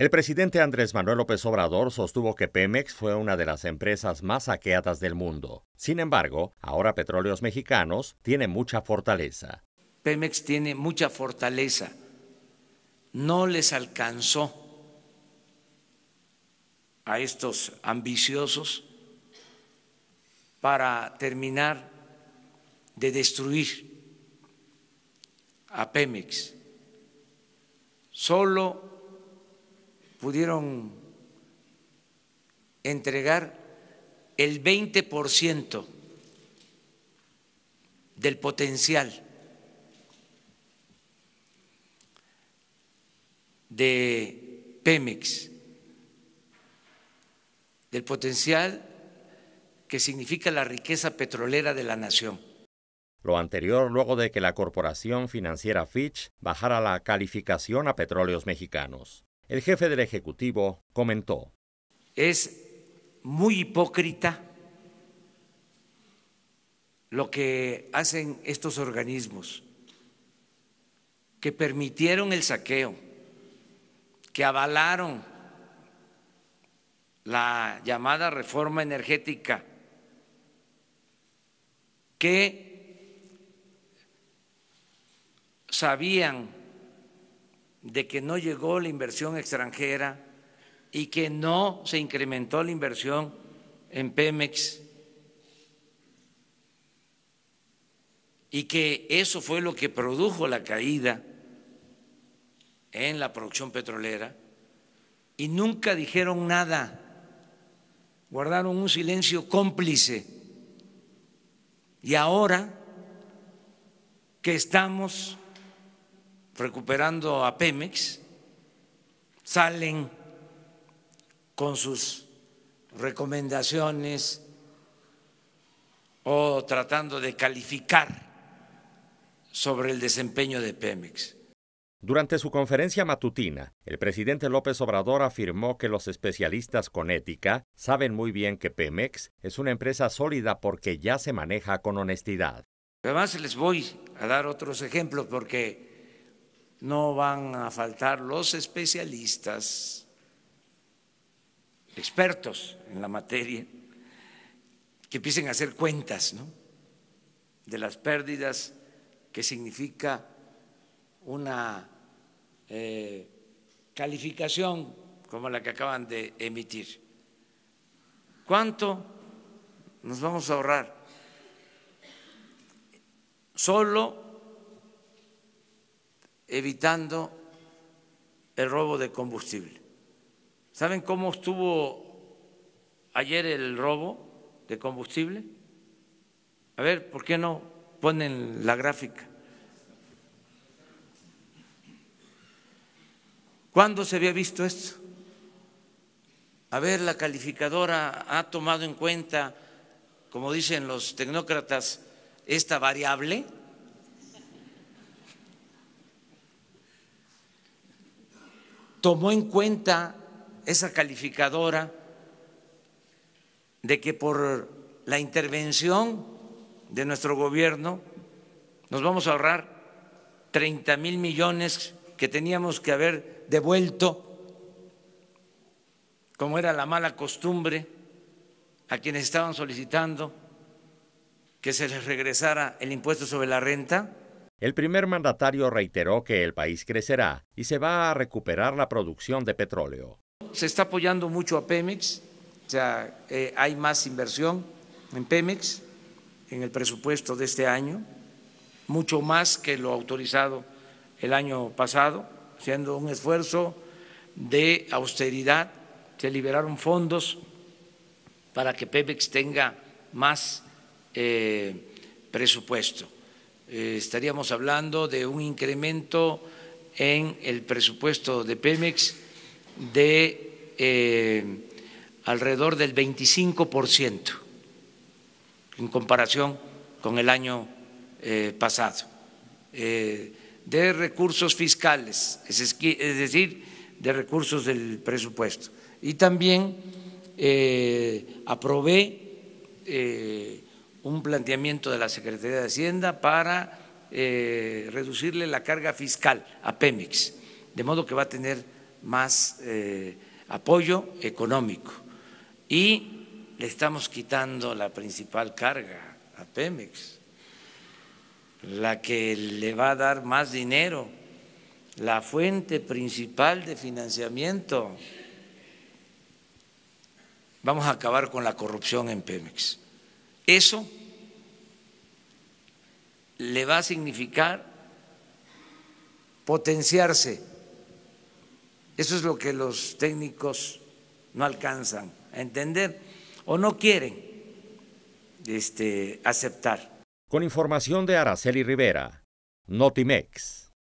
El presidente Andrés Manuel López Obrador sostuvo que Pemex fue una de las empresas más saqueadas del mundo. Sin embargo, ahora Petróleos Mexicanos tiene mucha fortaleza. Pemex tiene mucha fortaleza. No les alcanzó a estos ambiciosos para terminar de destruir a Pemex. Solo pudieron entregar el 20% del potencial de Pemex, del potencial que significa la riqueza petrolera de la nación. Lo anterior luego de que la corporación financiera Fitch bajara la calificación a petróleos mexicanos. El jefe del Ejecutivo comentó. Es muy hipócrita lo que hacen estos organismos que permitieron el saqueo, que avalaron la llamada reforma energética, que sabían de que no llegó la inversión extranjera y que no se incrementó la inversión en Pemex y que eso fue lo que produjo la caída en la producción petrolera y nunca dijeron nada, guardaron un silencio cómplice y ahora que estamos recuperando a Pemex, salen con sus recomendaciones o tratando de calificar sobre el desempeño de Pemex. Durante su conferencia matutina, el presidente López Obrador afirmó que los especialistas con ética saben muy bien que Pemex es una empresa sólida porque ya se maneja con honestidad. Además les voy a dar otros ejemplos porque no van a faltar los especialistas, expertos en la materia, que empiecen a hacer cuentas de las pérdidas que significa una eh, calificación como la que acaban de emitir. ¿Cuánto nos vamos a ahorrar? Solo evitando el robo de combustible. ¿Saben cómo estuvo ayer el robo de combustible? A ver, ¿por qué no ponen la gráfica? ¿Cuándo se había visto esto? A ver, la calificadora ha tomado en cuenta, como dicen los tecnócratas, esta variable tomó en cuenta esa calificadora de que por la intervención de nuestro gobierno nos vamos a ahorrar 30 mil millones que teníamos que haber devuelto, como era la mala costumbre, a quienes estaban solicitando que se les regresara el impuesto sobre la renta. El primer mandatario reiteró que el país crecerá y se va a recuperar la producción de petróleo. Se está apoyando mucho a Pemex, o sea, eh, hay más inversión en Pemex en el presupuesto de este año, mucho más que lo autorizado el año pasado, siendo un esfuerzo de austeridad, se liberaron fondos para que Pemex tenga más eh, presupuesto. Eh, estaríamos hablando de un incremento en el presupuesto de Pemex de eh, alrededor del 25% en comparación con el año eh, pasado, de recursos fiscales, es decir, de recursos del presupuesto. Y también aprobé un planteamiento de la Secretaría de Hacienda para eh, reducirle la carga fiscal a Pemex, de modo que va a tener más eh, apoyo económico. Y le estamos quitando la principal carga a Pemex, la que le va a dar más dinero, la fuente principal de financiamiento. Vamos a acabar con la corrupción en Pemex. Eso le va a significar potenciarse. Eso es lo que los técnicos no alcanzan a entender o no quieren este, aceptar. Con información de Araceli Rivera, Notimex.